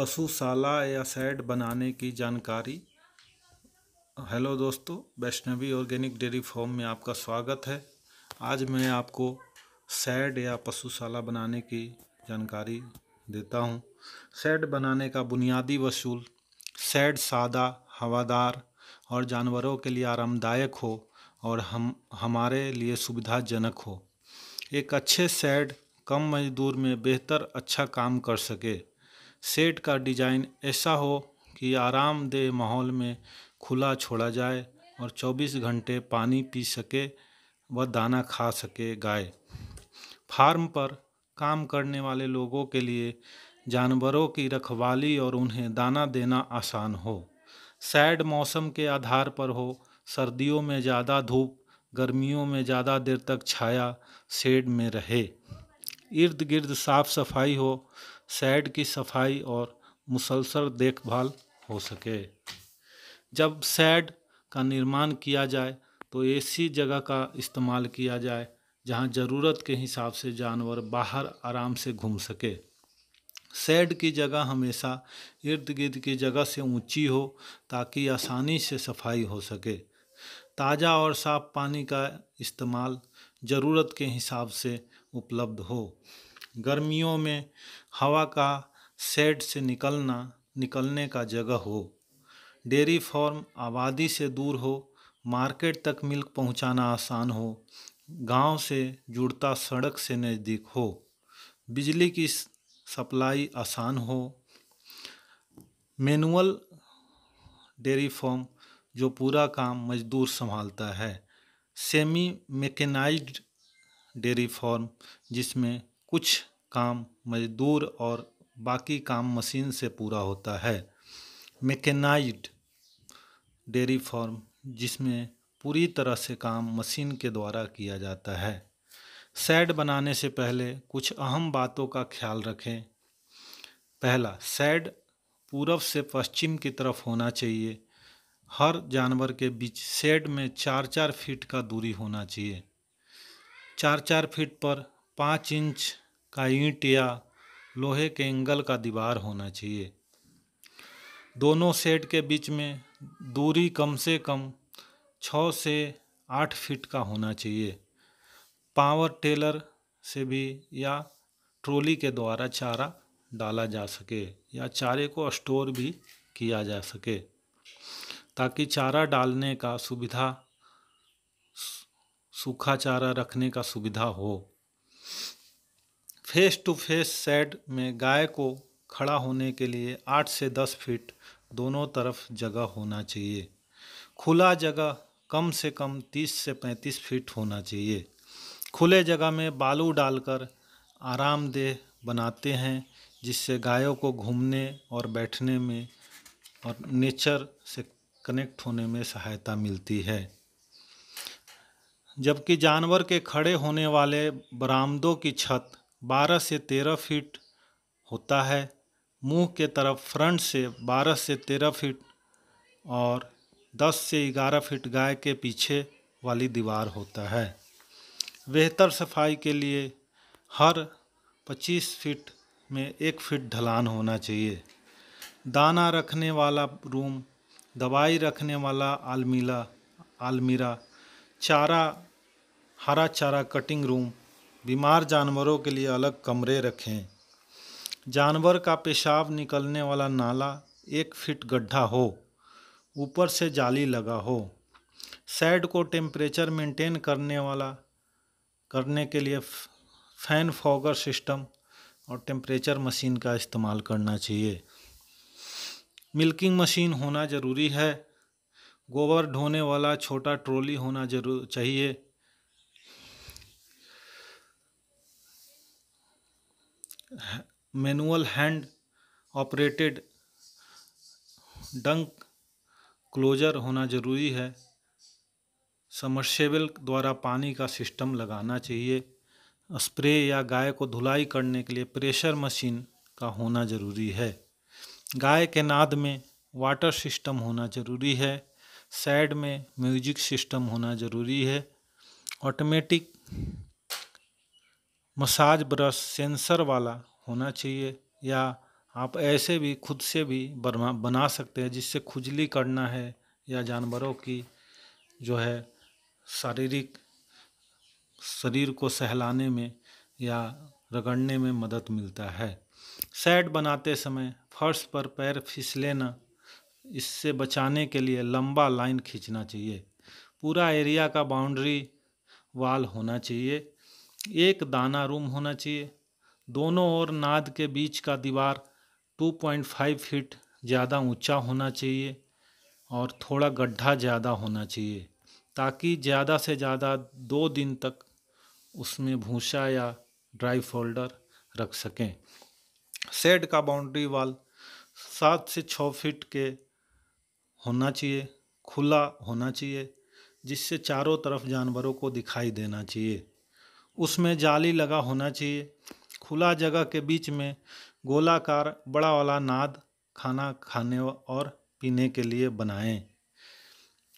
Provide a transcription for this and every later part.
पशुशाला या सेड बनाने की जानकारी हेलो दोस्तों वैष्णवी ऑर्गेनिक डेयरी फॉर्म में आपका स्वागत है आज मैं आपको सेड या पशुशाला बनाने की जानकारी देता हूँ सेड बनाने का बुनियादी वसूल सेड सादा हवादार और जानवरों के लिए आरामदायक हो और हम हमारे लिए सुविधाजनक हो एक अच्छे सेड कम मजदूर में बेहतर अच्छा काम कर सके सेट का डिज़ाइन ऐसा हो कि आरामदेह माहौल में खुला छोड़ा जाए और 24 घंटे पानी पी सके व दाना खा सके गाय फार्म पर काम करने वाले लोगों के लिए जानवरों की रखवाली और उन्हें दाना देना आसान हो सैड मौसम के आधार पर हो सर्दियों में ज़्यादा धूप गर्मियों में ज़्यादा देर तक छाया शेड में रहे इर्द गिर्द साफ सफाई हो सैड की सफाई और मुसलसल देखभाल हो सके जब सैड का निर्माण किया जाए तो ऐसी जगह का इस्तेमाल किया जाए जहाँ ज़रूरत के हिसाब से जानवर बाहर आराम से घूम सके सैड की जगह हमेशा इर्द गिर्द की जगह से ऊंची हो ताकि आसानी से सफाई हो सके ताज़ा और साफ पानी का इस्तेमाल ज़रूरत के हिसाब से उपलब्ध हो गर्मियों में हवा का सेड से निकलना निकलने का जगह हो डेयरी फार्म आबादी से दूर हो मार्केट तक मिल्क पहुंचाना आसान हो गांव से जुड़ता सड़क से नज़दीक हो बिजली की सप्लाई आसान हो मैनुअल डेयरी फॉर्म जो पूरा काम मजदूर संभालता है सेमी मेकेनाइज्ड डेयरी फॉर्म जिसमें कुछ काम मजदूर और बाकी काम मशीन से पूरा होता है मेकेनाइज्ड डेयरी फॉर्म जिसमें पूरी तरह से काम मशीन के द्वारा किया जाता है सैड बनाने से पहले कुछ अहम बातों का ख्याल रखें पहला सैड पूरब से पश्चिम की तरफ होना चाहिए हर जानवर के बीच सेड में चार चार फीट का दूरी होना चाहिए चार चार फीट पर पाँच इंच का ईंट या लोहे के एंगल का दीवार होना चाहिए दोनों सेट के बीच में दूरी कम से कम छः से आठ फीट का होना चाहिए पावर टेलर से भी या ट्रॉली के द्वारा चारा डाला जा सके या चारे को स्टोर भी किया जा सके ताकि चारा डालने का सुविधा सूखा चारा रखने का सुविधा हो फेस टू फेस सेड में गाय को खड़ा होने के लिए आठ से दस फीट दोनों तरफ जगह होना चाहिए खुला जगह कम से कम तीस से पैंतीस फीट होना चाहिए खुले जगह में बालू डालकर आरामदेह बनाते हैं जिससे गायों को घूमने और बैठने में और नेचर से कनेक्ट होने में सहायता मिलती है जबकि जानवर के खड़े होने वाले बरामदों की छत 12 से 13 फीट होता है मुंह के तरफ फ्रंट से 12 से 13 फीट और 10 से 11 फीट गाय के पीछे वाली दीवार होता है बेहतर सफाई के लिए हर 25 फीट में एक फीट ढलान होना चाहिए दाना रखने वाला रूम दवाई रखने वाला आलमीला आलमीरा चारा हरा चारा कटिंग रूम बीमार जानवरों के लिए अलग कमरे रखें जानवर का पेशाब निकलने वाला नाला एक फीट गड्ढा हो ऊपर से जाली लगा हो सैड को टेम्परेचर मेंटेन करने वाला करने के लिए फैन फॉगर सिस्टम और टेम्परेचर मशीन का इस्तेमाल करना चाहिए मिल्किंग मशीन होना ज़रूरी है गोबर ढोने वाला छोटा ट्रॉली होना जरूर चाहिए मैनुअल हैंड ऑपरेटेड डंक क्लोजर होना ज़रूरी है समर्सेबल द्वारा पानी का सिस्टम लगाना चाहिए स्प्रे या गाय को धुलाई करने के लिए प्रेशर मशीन का होना ज़रूरी है गाय के नाद में वाटर सिस्टम होना ज़रूरी है सैड में म्यूजिक सिस्टम होना ज़रूरी है ऑटोमेटिक मसाज ब्रश सेंसर वाला होना चाहिए या आप ऐसे भी खुद से भी बना बना सकते हैं जिससे खुजली करना है या जानवरों की जो है शारीरिक शरीर को सहलाने में या रगड़ने में मदद मिलता है सेट बनाते समय फर्श पर पैर फिसलेना इससे बचाने के लिए लंबा लाइन खींचना चाहिए पूरा एरिया का बाउंड्री वाल होना चाहिए एक दाना रूम होना चाहिए दोनों ओर नाद के बीच का दीवार 2.5 फीट ज़्यादा ऊंचा होना चाहिए और थोड़ा गड्ढा ज़्यादा होना चाहिए ताकि ज़्यादा से ज़्यादा दो दिन तक उसमें भूसा या ड्राई फोल्डर रख सकें सेड का बाउंड्री वाल सात से छः फीट के होना चाहिए खुला होना चाहिए जिससे चारों तरफ जानवरों को दिखाई देना चाहिए उसमें जाली लगा होना चाहिए खुला जगह के बीच में गोलाकार बड़ा वाला नाद खाना खाने और पीने के लिए बनाएं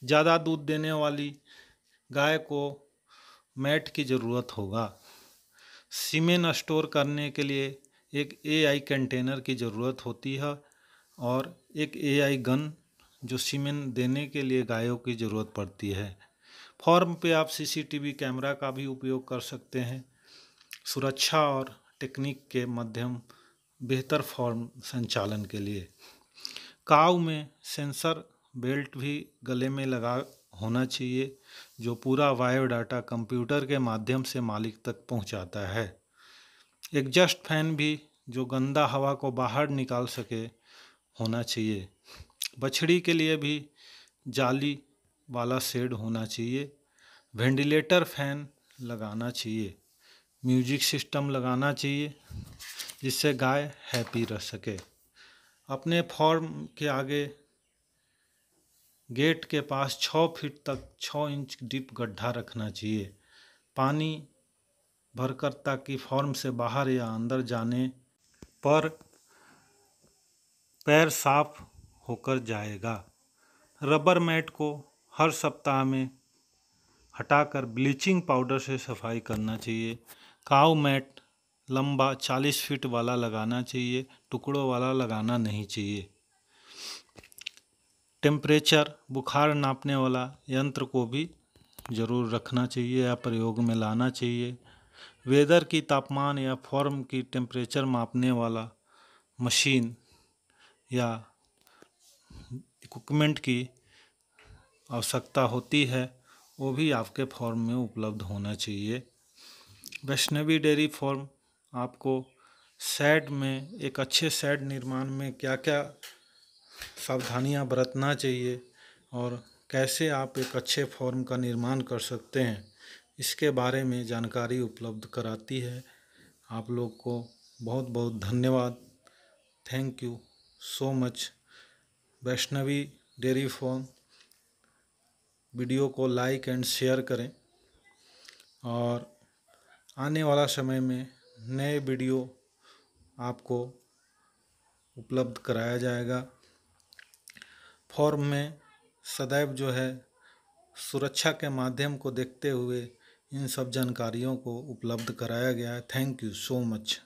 ज़्यादा दूध देने वाली गाय को मैट की ज़रूरत होगा सीमेन स्टोर करने के लिए एक एआई कंटेनर की ज़रूरत होती है और एक एआई गन जो सीमेन देने के लिए गायों की ज़रूरत पड़ती है फॉर्म पे आप सीसीटीवी कैमरा का भी उपयोग कर सकते हैं सुरक्षा और टेक्निक के मध्यम बेहतर फॉर्म संचालन के लिए काव में सेंसर बेल्ट भी गले में लगा होना चाहिए जो पूरा डाटा कंप्यूटर के माध्यम से मालिक तक पहुंचाता है एग्जस्ट फैन भी जो गंदा हवा को बाहर निकाल सके होना चाहिए बछड़ी के लिए भी जाली वाला शेड होना चाहिए वेंटिलेटर फैन लगाना चाहिए म्यूजिक सिस्टम लगाना चाहिए जिससे गाय हैप्पी रह सके अपने फॉर्म के आगे गेट के पास छः फीट तक छः इंच डीप गड्ढा रखना चाहिए पानी भरकर ताकि फॉर्म से बाहर या अंदर जाने पर पैर साफ होकर जाएगा रबर मैट को हर सप्ताह में हटाकर ब्लीचिंग पाउडर से सफाई करना चाहिए काव मैट लंबा चालीस फीट वाला लगाना चाहिए टुकड़ों वाला लगाना नहीं चाहिए टेम्परेचर बुखार नापने वाला यंत्र को भी ज़रूर रखना चाहिए या प्रयोग में लाना चाहिए वेदर की तापमान या फॉर्म की टेम्परेचर मापने वाला मशीन या इक्विपमेंट की आवश्यकता होती है वो भी आपके फॉर्म में उपलब्ध होना चाहिए वैष्णवी डेयरी फॉर्म आपको सेट में एक अच्छे सेड निर्माण में क्या क्या सावधानियां बरतना चाहिए और कैसे आप एक अच्छे फॉर्म का निर्माण कर सकते हैं इसके बारे में जानकारी उपलब्ध कराती है आप लोग को बहुत बहुत धन्यवाद thank you so much Vaishnavi dairy farm video को लाइक एंड शेयर करें और आने वाला समय में नए वीडियो आपको उपलब्ध कराया जाएगा फॉर्म में सदैव जो है सुरक्षा के माध्यम को देखते हुए इन सब जानकारियों को उपलब्ध कराया गया है थैंक यू सो मच